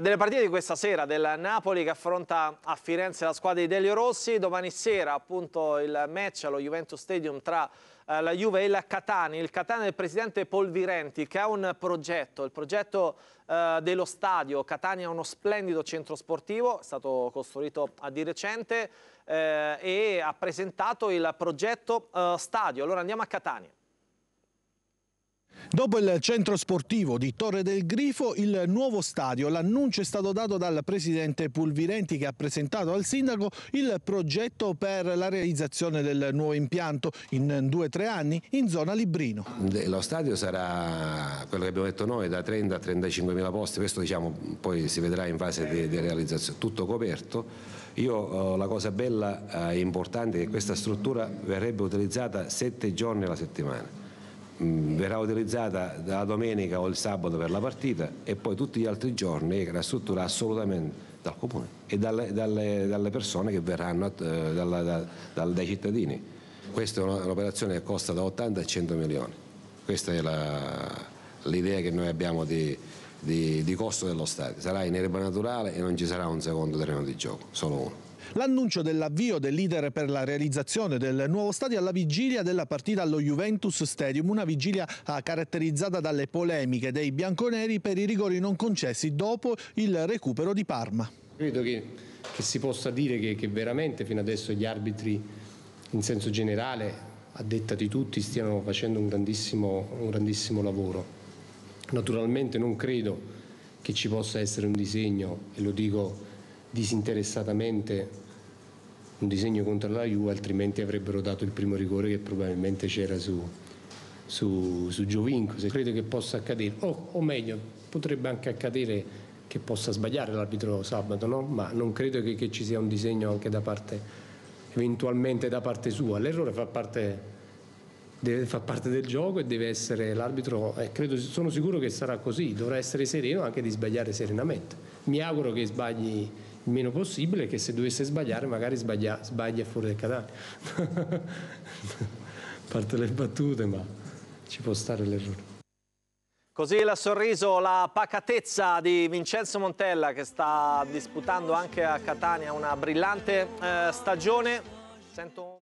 delle partite di questa sera del Napoli che affronta a Firenze la squadra di Delio Rossi, domani sera appunto il match allo Juventus Stadium tra eh, la Juve e il Catani, il Catani del presidente Polvirenti che ha un progetto, il progetto eh, dello stadio, Catania è uno splendido centro sportivo, è stato costruito a di recente eh, e ha presentato il progetto eh, stadio, allora andiamo a Catania. Dopo il centro sportivo di Torre del Grifo, il nuovo stadio, l'annuncio è stato dato dal presidente Pulvirenti che ha presentato al sindaco il progetto per la realizzazione del nuovo impianto in due o tre anni in zona Librino. Lo stadio sarà quello che abbiamo detto noi da 30 a 35 mila posti, questo diciamo, poi si vedrà in fase di, di realizzazione, tutto coperto. Io eh, la cosa bella e eh, importante è che questa struttura verrebbe utilizzata sette giorni alla settimana Mm, verrà utilizzata la domenica o il sabato per la partita e poi tutti gli altri giorni la struttura assolutamente dal comune e dalle, dalle, dalle persone che verranno eh, dalla, da, dai cittadini. Questa è un'operazione che costa da 80 a 100 milioni, questa è l'idea che noi abbiamo di, di, di costo dello Stato, sarà in erba naturale e non ci sarà un secondo terreno di gioco, solo uno. L'annuncio dell'avvio dell'iter per la realizzazione del nuovo stadio alla vigilia della partita allo Juventus Stadium, una vigilia ah, caratterizzata dalle polemiche dei bianconeri per i rigori non concessi dopo il recupero di Parma. Credo che, che si possa dire che, che veramente fino adesso gli arbitri in senso generale, a detta di tutti, stiano facendo un grandissimo, un grandissimo lavoro. Naturalmente non credo che ci possa essere un disegno, e lo dico disinteressatamente un disegno contro la Juve, altrimenti avrebbero dato il primo rigore che probabilmente c'era su, su, su Giovinco. Se credo che possa accadere, o, o, meglio, potrebbe anche accadere che possa sbagliare l'arbitro sabato, no? ma non credo che, che, ci sia un disegno anche da parte, eventualmente da parte sua. L'errore fa parte, deve, fa parte del gioco e deve essere l'arbitro, eh, credo, sono sicuro che sarà così, dovrà essere sereno anche di sbagliare serenamente. Mi auguro che sbagli meno possibile che se dovesse sbagliare magari sbaglia, sbaglia fuori dal cadavere. A parte le battute, ma ci può stare l'errore. Così la sorriso, la pacatezza di Vincenzo Montella che sta disputando anche a Catania una brillante eh, stagione. Sento...